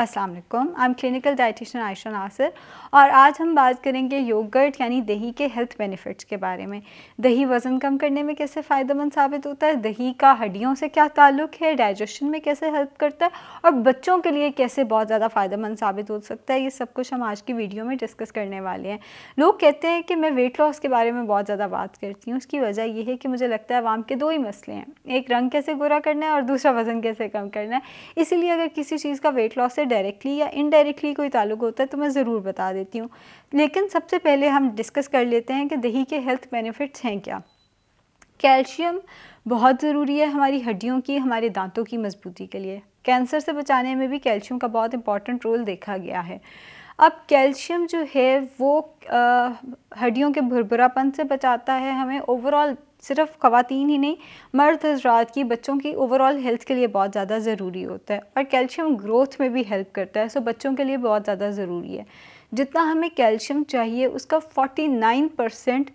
अस्सलाम वालेकुम I am clinical dietitian Ayesha Nasir और आज हम बात करेंगे योगर्ट यानी दही के हेल्थ बेनिफिट्स के बारे में दही वज़न कम करने में कैसे फ़ायदेमंद साबित होता है दही का हड्डियों से क्या ताल्लुक है डाइजेशन में कैसे हेल्प करता है और बच्चों के लिए कैसे बहुत ज़्यादा फ़ायदेमंद साबित हो सकता है ये सब कुछ हम आज की वीडियो में डिस्कस करने वाले हैं लोग कहते हैं कि मैं वेट लॉस के बारे में बहुत ज़्यादा बात करती हूँ उसकी वजह यह है कि मुझे लगता है आवाम के दो ही मसले हैं एक रंग कैसे गुरा करना है और दूसरा वज़न कैसे कम करना है इसीलिए अगर किसी चीज़ का वेट लॉस डायरेक्टली या इनडायरेक्टली कोई ताल्लुक होता है तो मैं ज़रूर बता देती हूँ लेकिन सबसे पहले हम डिस्कस कर लेते हैं कि दही के हेल्थ बेनिफिट्स हैं क्या कैल्शियम बहुत ज़रूरी है हमारी हड्डियों की हमारे दांतों की मजबूती के लिए कैंसर से बचाने में भी कैल्शियम का बहुत इंपॉर्टेंट रोल देखा गया है अब कैल्शियम जो है वो हड्डियों के भुरभुरापन से बचाता है हमें ओवरऑल सिर्फ खातन ही नहीं मर्द हजरात की बच्चों की ओवरऑल हेल्थ के लिए बहुत ज़्यादा ज़रूरी होता है और कैल्शियम ग्रोथ में भी हेल्प करता है सो बच्चों के लिए बहुत ज़्यादा ज़रूरी है जितना हमें कैल्शियम चाहिए उसका 49 परसेंट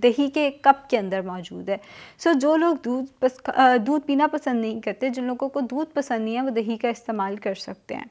दही के कप के अंदर मौजूद है सो so, जो लोग दूध पस दूध पीना पसंद नहीं करते जिन लोगों को दूध पसंद नहीं है वो दही का इस्तेमाल कर सकते हैं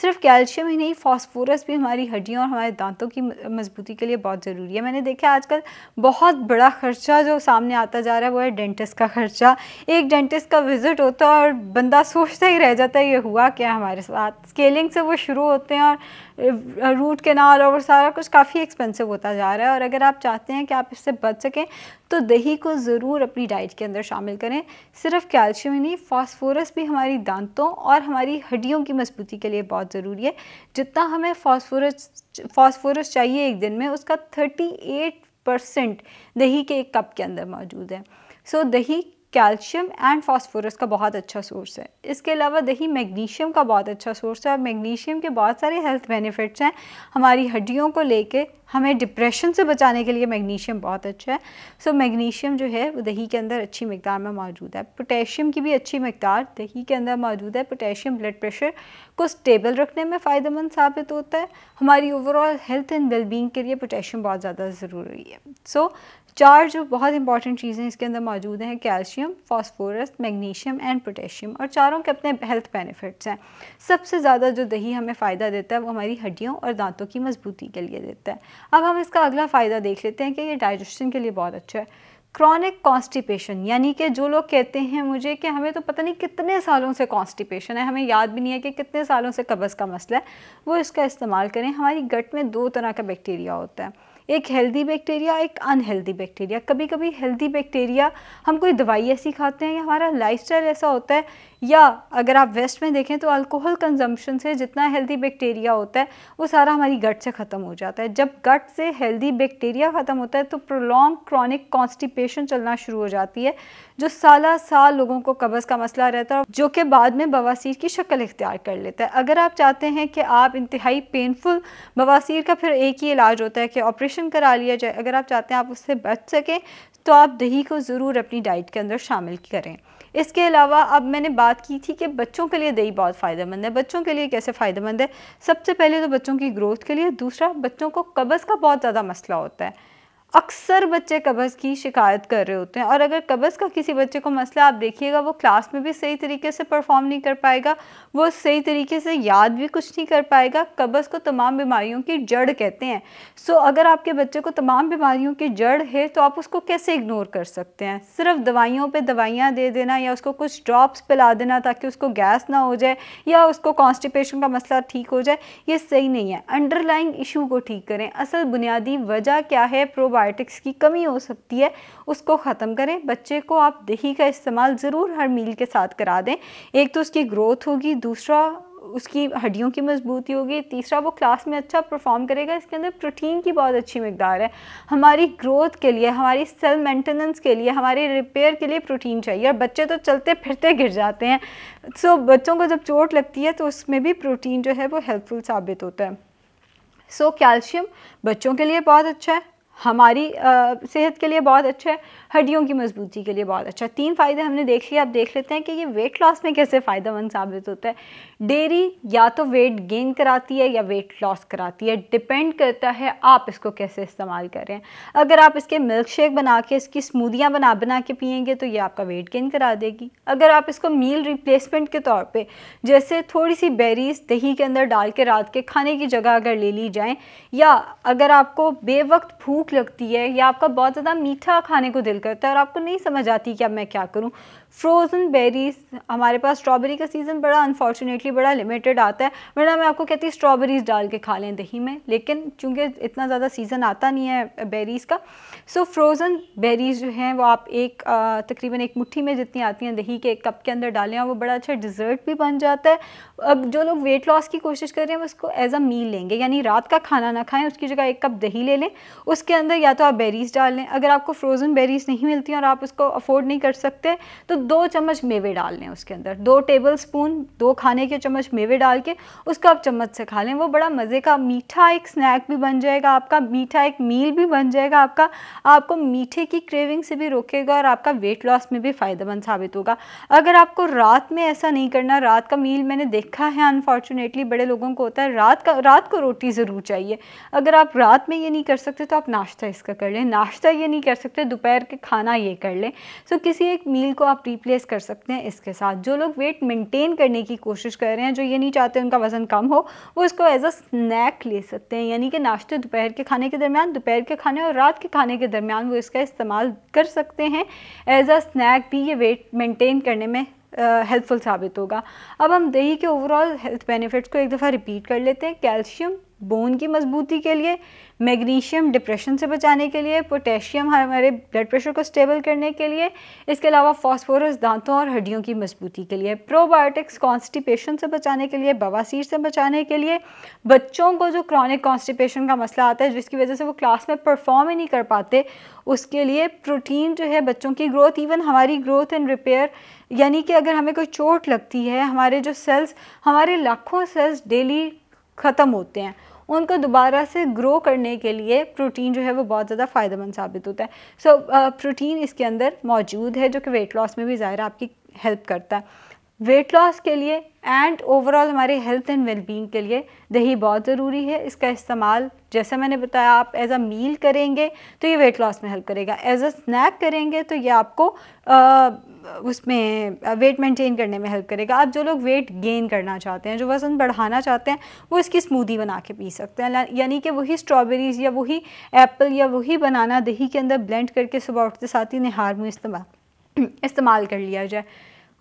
सिर्फ कैल्शियम ही नहीं फॉस्फोरस भी हमारी हड्डियों और हमारे दांतों की मजबूती के लिए बहुत ज़रूरी है मैंने देखा आजकल बहुत बड़ा खर्चा जो सामने आता जा रहा है वो है डेंटिस्ट का खर्चा एक डेंटिस्ट का विज़िट होता है और बंदा सोचता ही रह जाता है ये हुआ क्या हमारे साथ स्केलिंग से वो शुरू होते हैं और रूट कैनाल और सारा कुछ काफ़ी एक्सपेंसिव होता जा रहा है और अगर आप चाहते हैं कि आप इससे बच सकें तो दही को ज़रूर अपनी डाइट के अंदर शामिल करें सिर्फ कैल्शियम ही नहीं फॉस्फोरस भी हमारी दांतों और हमारी हड्डियों की मजबूती के लिए बहुत ज़रूरी है जितना हमें फॉस्फोरस फॉस्फोरस चाहिए एक दिन में उसका थर्टी एट परसेंट दही के एक कप के अंदर मौजूद है सो so, दही कैल्शियम एंड फास्फोरस का बहुत अच्छा सोर्स है इसके अलावा दही मैग्नीशियम का बहुत अच्छा सोर्स है और मैग्नीशियम के बहुत सारे हेल्थ बेनिफिट्स हैं हमारी हड्डियों को लेके हमें डिप्रेशन से बचाने के लिए मैग्नीशियम बहुत अच्छा है सो so, मैग्नीशियम जो है वो दही के अंदर अच्छी मकदार में मौजूद है पोटेशियम की भी अच्छी मकदार दही के अंदर मौजूद है पोटेशियम ब्लड प्रेशर को स्टेबल रखने में फ़ायदेमंद साबित होता है हमारी ओवरऑल हेल्थ एंड वेलबींग के लिए पोटेशियम बहुत ज़्यादा ज़रूरी है सो so, चार जो बहुत इंपॉर्टेंट चीज़ें इसके अंदर मौजूद हैं calcium phosphorus magnesium and potassium और चारों के अपने हेल्थ बेनिफिट्स हैं सबसे ज़्यादा जो दही हमें फ़ायदा देता है वो हमारी हड्डियों और दांतों की मजबूती के लिए देता है अब हम इसका अगला फ़ायदा देख लेते हैं कि ये डाइजेशन के लिए बहुत अच्छा है क्रॉनिक कॉन्स्टिपेशन यानी कि जो लोग कहते हैं मुझे कि हमें तो पता नहीं कितने सालों से कॉन्स्टिपेशन है हमें याद भी नहीं है कि कितने सालों से कब्ज़ का मसला है वो इसका इस्तेमाल करें हमारी गट में दो तरह का बैक्टीरिया होता है एक हेल्दी बैक्टीरिया एक अनहेल्दी बैक्टीरिया कभी कभी हेल्दी बैक्टीरिया हम कोई दवाई ऐसी खाते हैं या हमारा लाइफस्टाइल ऐसा होता है या अगर आप वेस्ट में देखें तो अल्कोहल कंजम्पशन से जितना हेल्दी बैक्टीरिया होता है वो सारा हमारी गट से ख़त्म हो जाता है जब गट से हेल्दी बैक्टीरिया ख़त्म होता है तो प्रोलॉन्ग क्रॉनिक कॉन्स्टिपेशन चलना शुरू हो जाती है जो साल साल लोगों को कब्ज़ का मसला रहता है जो कि बाद में बवासीर की शक्ल इख्तियार कर लेता है अगर आप चाहते हैं कि आप इंतहाई पेनफुल बवासीर का फिर एक ही इलाज होता है कि ऑपरेशन ऑपरेशन करा लिया जाए अगर आप चाहते हैं आप उससे बच सकें तो आप दही को ज़रूर अपनी डाइट के अंदर शामिल करें इसके अलावा अब मैंने बात की थी कि बच्चों के लिए दही बहुत फ़ायदेमंद है बच्चों के लिए कैसे फ़ायदेमंद है सबसे पहले तो बच्चों की ग्रोथ के लिए दूसरा बच्चों को कब्ज़ का बहुत ज़्यादा मसला होता है अक्सर बच्चे कब्ज़ की शिकायत कर रहे होते हैं और अगर कब्ज़ का किसी बच्चे को मसला आप देखिएगा वो क्लास में भी सही तरीके से परफॉर्म नहीं कर पाएगा वो सही तरीके से याद भी कुछ नहीं कर पाएगा कब्ज़ को तमाम बीमारियों की जड़ कहते हैं सो अगर आपके बच्चे को तमाम बीमारियों की जड़ है तो आप उसको कैसे इग्नोर कर सकते हैं सिर्फ दवाइयों पर दवाइयाँ दे देना या उसको कुछ ड्रॉप्स पिला देना ताकि उसको गैस ना हो जाए या उसको कॉन्स्टिपेशन का मसला ठीक हो जाए ये सही नहीं है अंडरलाइंग इशू को ठीक करें असल बुनियादी वजह क्या है प्रोब प्रोबायोटिक्स की कमी हो सकती है उसको ख़त्म करें बच्चे को आप दही का इस्तेमाल ज़रूर हर मील के साथ करा दें एक तो उसकी ग्रोथ होगी दूसरा उसकी हड्डियों की मजबूती होगी तीसरा वो क्लास में अच्छा परफॉर्म करेगा इसके अंदर प्रोटीन की बहुत अच्छी मकदार है हमारी ग्रोथ के लिए हमारी सेल मेंटेनेंस के लिए हमारे रिपेयर के लिए प्रोटीन चाहिए और बच्चे तो चलते फिरते गिर जाते हैं सो so, बच्चों को जब चोट लगती है तो उसमें भी प्रोटीन जो है वो हेल्पफुल साबित होता है सो so, कैल्शियम बच्चों के लिए बहुत अच्छा है हमारी सेहत के लिए बहुत अच्छा है हड्डियों की मजबूती के लिए बहुत अच्छा तीन फ़ायदे हमने देख लिए आप देख लेते हैं कि ये वेट लॉस में कैसे फ़ायदेमंद साबित होता है डेयरी या तो वेट गेन कराती है या वेट लॉस कराती है डिपेंड करता है आप इसको कैसे इस्तेमाल करें अगर आप इसके मिल्क शेक बना के इसकी स्मूदियाँ बना बना के पियेंगे तो ये आपका वेट गेन करा देगी अगर आप इसको मील रिप्लेसमेंट के तौर पर जैसे थोड़ी सी बेरीज दही के अंदर डाल के रात के खाने की जगह अगर ले ली जाएँ या अगर आपको बेवक्त भूख लगती है या आपका बहुत ज़्यादा मीठा खाने को दिल करता है और आपको नहीं समझ आती कि अब मैं क्या करूं फ्रोज़न बेरीज हमारे पास स्ट्रॉबेरी का सीज़न बड़ा अनफॉर्चुनेटली बड़ा लिमिटेड आता है वरना मैं आपको कहती स्ट्रॉबेरीज डाल के खा लें दही में लेकिन चूँकि इतना ज़्यादा सीज़न आता नहीं है बेरीज़ का सो फ्रोज़न बेरीज जो हैं वो आप एक तकरीबन एक मुट्ठी में जितनी आती हैं दही के एक कप के अंदर डालें और वो बड़ा अच्छा डिज़र्ट भी बन जाता है अब जो लोग वेट लॉस की कोशिश कर रहे हैं उसको एज अ मील लेंगे यानी रात का खाना ना खाएं उसकी जगह एक कप दही ले लें उसके अंदर या तो आप बेरीज़ डाल लें अगर आपको फ्रोज़न बेरीज़ नहीं मिलती और आप उसको अफोर्ड नहीं कर सकते तो दो चम्मच मेवे डाल लें उसके अंदर दो टेबल स्पून दो खाने के चम्मच मेवे डाल के उसको आप चम्मच से खा लें वो बड़ा मज़े का मीठा एक स्नैक भी बन जाएगा आपका मीठा एक मील भी बन जाएगा आपका आपको मीठे की क्रेविंग से भी रोकेगा और आपका वेट लॉस में भी फ़ायदेमंद साबित होगा अगर आपको रात में ऐसा नहीं करना रात का मील मैंने देखा है अनफॉर्चुनेटली बड़े लोगों को होता है रात का रात को रोटी ज़रूर चाहिए अगर आप रात में ये नहीं कर सकते तो आप नाश्ता इसका कर लें नाश्ता ये नहीं कर सकते दोपहर के कि खाना ये कर लें सो so, किसी एक मील को आप रिप्लेस कर सकते हैं इसके साथ जो लोग वेट मेंटेन करने की कोशिश कर रहे हैं जो ये नहीं चाहते उनका वज़न कम हो वो इसको एज अ स्नैक ले सकते हैं यानी कि नाश्ते दोपहर के खाने के दरमियान दोपहर के खाने और रात के खाने के दरमियान वो इसका इस्तेमाल कर सकते हैं एज अ स्नैक भी ये वेट मेंटेन करने में हेल्पफुल uh, साबित होगा अब हम दही के ओवरऑल हेल्थ बेनिफिट्स को एक दफ़ा रिपीट कर लेते हैं कैल्शियम बोन की मजबूती के लिए मैग्नीशियम डिप्रेशन से बचाने के लिए पोटेशियम हमारे ब्लड प्रेशर को स्टेबल करने के लिए इसके अलावा फास्फोरस दांतों और हड्डियों की मजबूती के लिए प्रोबायोटिक्स कॉन्स्टिपेशन से बचाने के लिए बवासीर से बचाने के लिए बच्चों को जो क्रॉनिक कॉन्स्टिपेशन का मसला आता है जिसकी वजह से वो क्लास में परफॉर्म ही नहीं कर पाते उसके लिए प्रोटीन जो है बच्चों की ग्रोथ इवन हमारी ग्रोथ एंड रिपेयर यानी कि अगर हमें कोई चोट लगती है हमारे जो सेल्स हमारे लाखों सेल्स डेली ख़त्म होते हैं उनको दोबारा से ग्रो करने के लिए प्रोटीन जो है वो बहुत ज़्यादा फ़ायदेमंद साबित होता है सो so, प्रोटीन uh, इसके अंदर मौजूद है जो कि वेट लॉस में भी ज़ाहिर आपकी हेल्प करता है वेट लॉस के लिए एंड ओवरऑल हमारे हेल्थ एंड वेलबींग के लिए दही बहुत ज़रूरी है इसका इस्तेमाल जैसा मैंने बताया आप एज अ मील करेंगे तो ये वेट लॉस में हेल्प करेगा एज अ स्नैक करेंगे तो ये आपको आ, उसमें वेट मेंटेन करने में हेल्प करेगा आप जो लोग वेट गेन करना चाहते हैं जो वज़न बढ़ाना चाहते हैं वो इसकी स्मूदी बना के पी सकते हैं यानी कि वही स्ट्रॉबेरीज़ या वही एप्पल या वही बनाना दही के अंदर ब्लेंड करके सुबह उठते साथ ही निहार में इस्तेमाल इस्तेमाल कर लिया जाए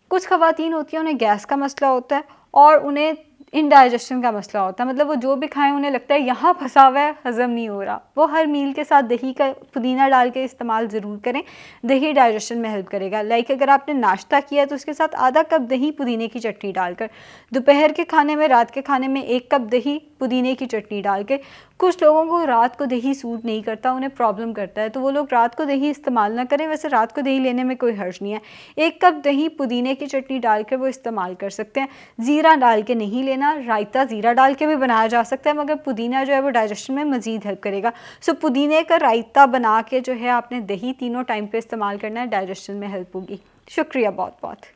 कुछ खातन होती हैं उन्हें गैस का मसला होता है और उन्हें इनडाइजेशन का मसला होता है मतलब वो जो भी खाएं उन्हें लगता है यहाँ फंसा हुआ है हज़म नहीं हो रहा वो हर मील के साथ दही का पुदीना डाल के इस्तेमाल ज़रूर करें दही डाइजेशन में हेल्प करेगा लाइक अगर आपने नाश्ता किया है तो उसके साथ आधा कप दही पुदीने की चटनी डालकर दोपहर के खाने में रात के खाने में एक कप दही पुदीने की चटनी डाल के कुछ लोगों को रात को दही सूट नहीं करता उन्हें प्रॉब्लम करता है तो वो लोग रात को दही इस्तेमाल ना करें वैसे रात को दही लेने में कोई हर्ज नहीं है एक कप दही पुदीने की चटनी डालकर वो इस्तेमाल कर सकते हैं ज़ीरा डाल के नहीं ना रायता ज़ीरा डाल के भी बनाया जा सकता है मगर पुदीना जो है वो डाइजेशन में मज़ीद हेल्प करेगा सो पुदीने का रायता बना के जो है आपने दही तीनों टाइम पे इस्तेमाल करना है डाइजेशन में हेल्प होगी शुक्रिया बहुत बहुत